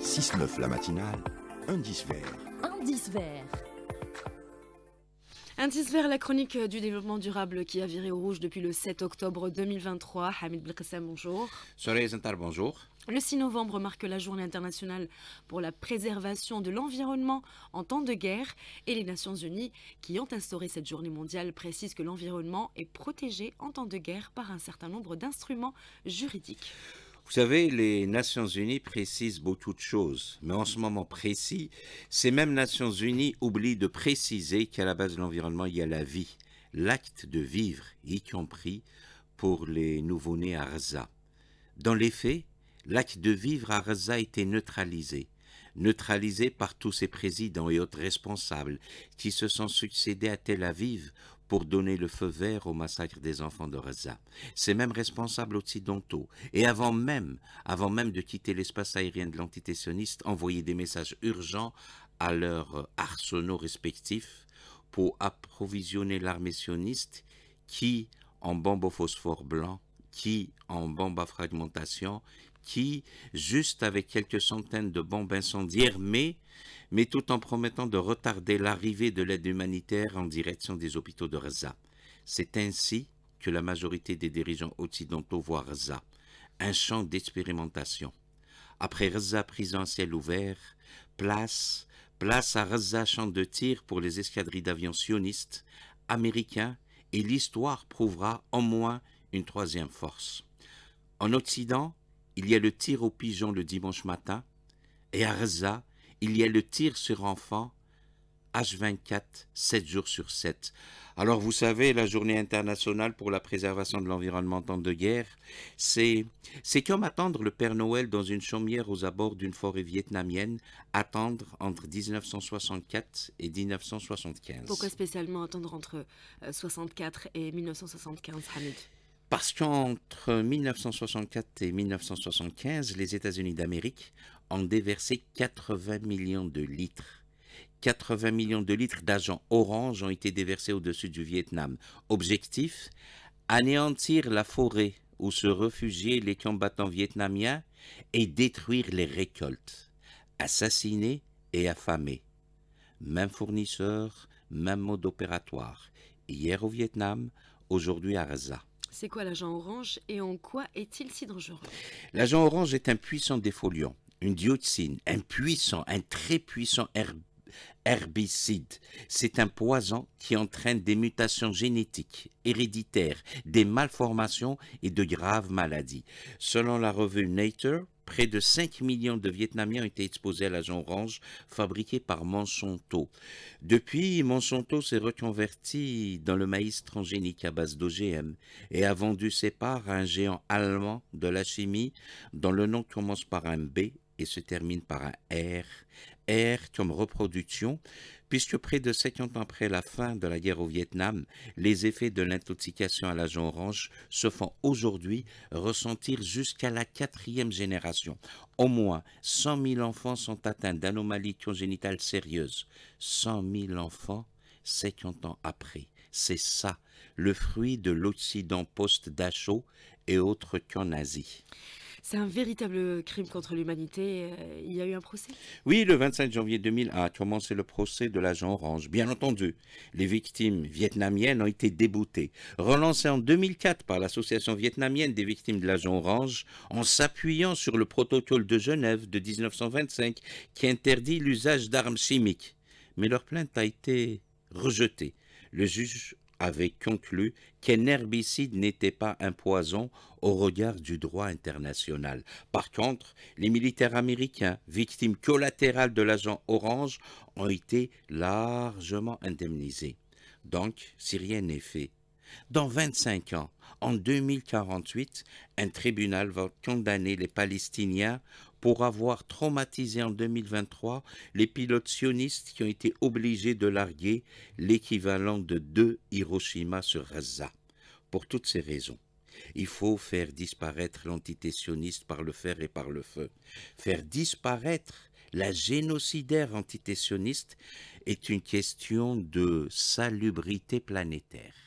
6-9 la matinale, indice vert. Indice vert. Indice vert, la chronique du développement durable qui a viré au rouge depuis le 7 octobre 2023. Hamid bonjour. Soleil bonjour. Le 6 novembre marque la journée internationale pour la préservation de l'environnement en temps de guerre et les Nations Unies qui ont instauré cette journée mondiale précisent que l'environnement est protégé en temps de guerre par un certain nombre d'instruments juridiques. Vous savez, les Nations Unies précisent beaucoup de choses, mais en ce moment précis, ces mêmes Nations Unies oublient de préciser qu'à la base de l'environnement, il y a la vie, l'acte de vivre, y compris pour les nouveau-nés à Dans les faits, l'acte de vivre à Raza était neutralisé neutralisés par tous ces présidents et autres responsables qui se sont succédés à Tel Aviv pour donner le feu vert au massacre des enfants de Reza Ces mêmes responsables occidentaux, et avant même, avant même de quitter l'espace aérien de l'entité sioniste, envoyaient des messages urgents à leurs arsenaux respectifs pour approvisionner l'armée sioniste qui, en bombes au phosphore blanc, qui en bombes à fragmentation, qui, juste avec quelques centaines de bombes incendiaires, mais, tout en promettant de retarder l'arrivée de l'aide humanitaire en direction des hôpitaux de Raza. C'est ainsi que la majorité des dirigeants occidentaux voient Raza, un champ d'expérimentation. Après Raza prison en ciel ouvert, place, place à Raza champ de tir pour les escadrilles d'avions sionistes, américains, et l'histoire prouvera en moins une troisième force. En Occident, il y a le tir aux pigeon le dimanche matin, et à Reza, il y a le tir sur enfant, H24, 7 jours sur 7. Alors vous savez, la journée internationale pour la préservation de l'environnement en temps de guerre, c'est, c'est comme attendre le Père Noël dans une chaumière aux abords d'une forêt vietnamienne, attendre entre 1964 et 1975. Pourquoi spécialement attendre entre 64 euh, et 1975, Hamid parce qu'entre 1964 et 1975, les États-Unis d'Amérique ont déversé 80 millions de litres. 80 millions de litres d'agents orange ont été déversés au-dessus du Vietnam. Objectif anéantir la forêt où se réfugiaient les combattants vietnamiens et détruire les récoltes, Assassinés et affamés. Même fournisseur, même mode opératoire. Hier au Vietnam, aujourd'hui à Raza. C'est quoi l'agent orange et en quoi est-il si dangereux L'agent orange est un puissant défoliant, une dioxine, un puissant, un très puissant herbicide. C'est un poison qui entraîne des mutations génétiques, héréditaires, des malformations et de graves maladies. Selon la revue Nature, Près de 5 millions de Vietnamiens ont été exposés à la zone orange fabriquée par Monsanto. Depuis, Monsanto s'est reconverti dans le maïs transgénique à base d'OGM et a vendu ses parts à un géant allemand de la chimie dont le nom commence par un B et se termine par un R, air comme reproduction, puisque près de 50 ans après la fin de la guerre au Vietnam, les effets de l'intoxication à l'agent orange se font aujourd'hui ressentir jusqu'à la quatrième génération. Au moins 100 000 enfants sont atteints d'anomalies congénitales sérieuses. 100 000 enfants 50 ans après. C'est ça, le fruit de l'Occident post-Dachau et autres qu'en Asie. C'est un véritable crime contre l'humanité. Euh, il y a eu un procès Oui, le 25 janvier 2001 a commencé le procès de l'agent Orange. Bien entendu, les victimes vietnamiennes ont été déboutées. Relancées en 2004 par l'association vietnamienne des victimes de l'agent Orange, en s'appuyant sur le protocole de Genève de 1925 qui interdit l'usage d'armes chimiques. Mais leur plainte a été rejetée. Le juge avait conclu qu'un herbicide n'était pas un poison au regard du droit international. Par contre, les militaires américains, victimes collatérales de l'agent orange, ont été largement indemnisés. Donc, si rien n'est fait, dans 25 ans, en 2048, un tribunal va condamner les Palestiniens pour avoir traumatisé en 2023 les pilotes sionistes qui ont été obligés de larguer l'équivalent de deux Hiroshima sur Gaza. Pour toutes ces raisons, il faut faire disparaître l'entité sioniste par le fer et par le feu. Faire disparaître la génocidaire entité sioniste est une question de salubrité planétaire.